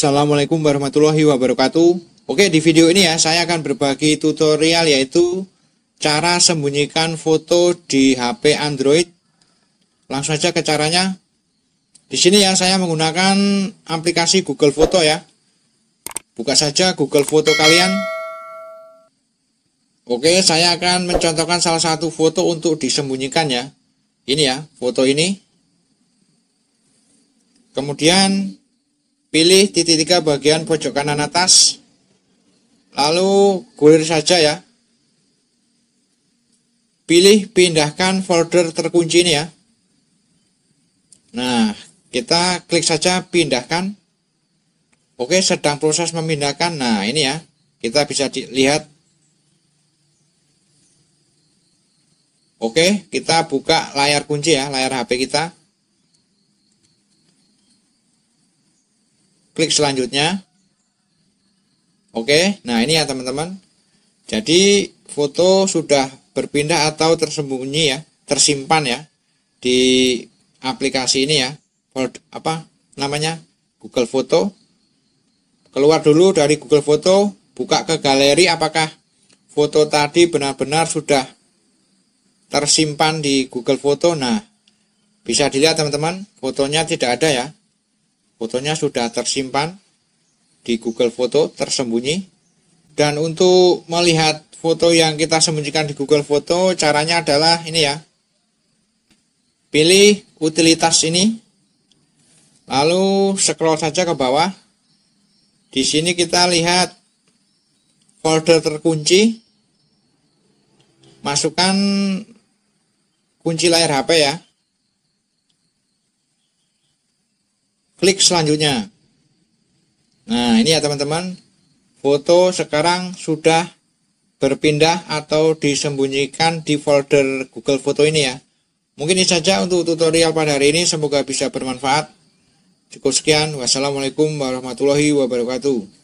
Assalamualaikum warahmatullahi wabarakatuh. Oke, di video ini ya saya akan berbagi tutorial yaitu cara sembunyikan foto di HP Android. Langsung aja ke caranya. Di sini ya saya menggunakan aplikasi Google Foto ya. Buka saja Google Foto kalian. Oke, saya akan mencontohkan salah satu foto untuk disembunyikan ya. Ini ya, foto ini. Kemudian Pilih titik tiga bagian pojok kanan atas. Lalu gulir saja ya. Pilih pindahkan folder terkunci ini ya. Nah, kita klik saja pindahkan. Oke, sedang proses memindahkan. Nah, ini ya. Kita bisa lihat Oke, kita buka layar kunci ya, layar HP kita. Klik selanjutnya. Oke, nah ini ya teman-teman. Jadi foto sudah berpindah atau tersembunyi ya, tersimpan ya di aplikasi ini ya. Apa namanya? Google Foto. Keluar dulu dari Google Foto, buka ke galeri apakah foto tadi benar-benar sudah tersimpan di Google Foto. Nah, bisa dilihat teman-teman, fotonya tidak ada ya. Fotonya sudah tersimpan di Google Foto tersembunyi. Dan untuk melihat foto yang kita sembunyikan di Google Foto, caranya adalah ini ya. Pilih utilitas ini. Lalu scroll saja ke bawah. Di sini kita lihat folder terkunci. Masukkan kunci layar HP ya. Klik selanjutnya. Nah, ini ya teman-teman. Foto sekarang sudah berpindah atau disembunyikan di folder Google Foto ini ya. Mungkin ini saja untuk tutorial pada hari ini. Semoga bisa bermanfaat. Cukup sekian. Wassalamualaikum warahmatullahi wabarakatuh.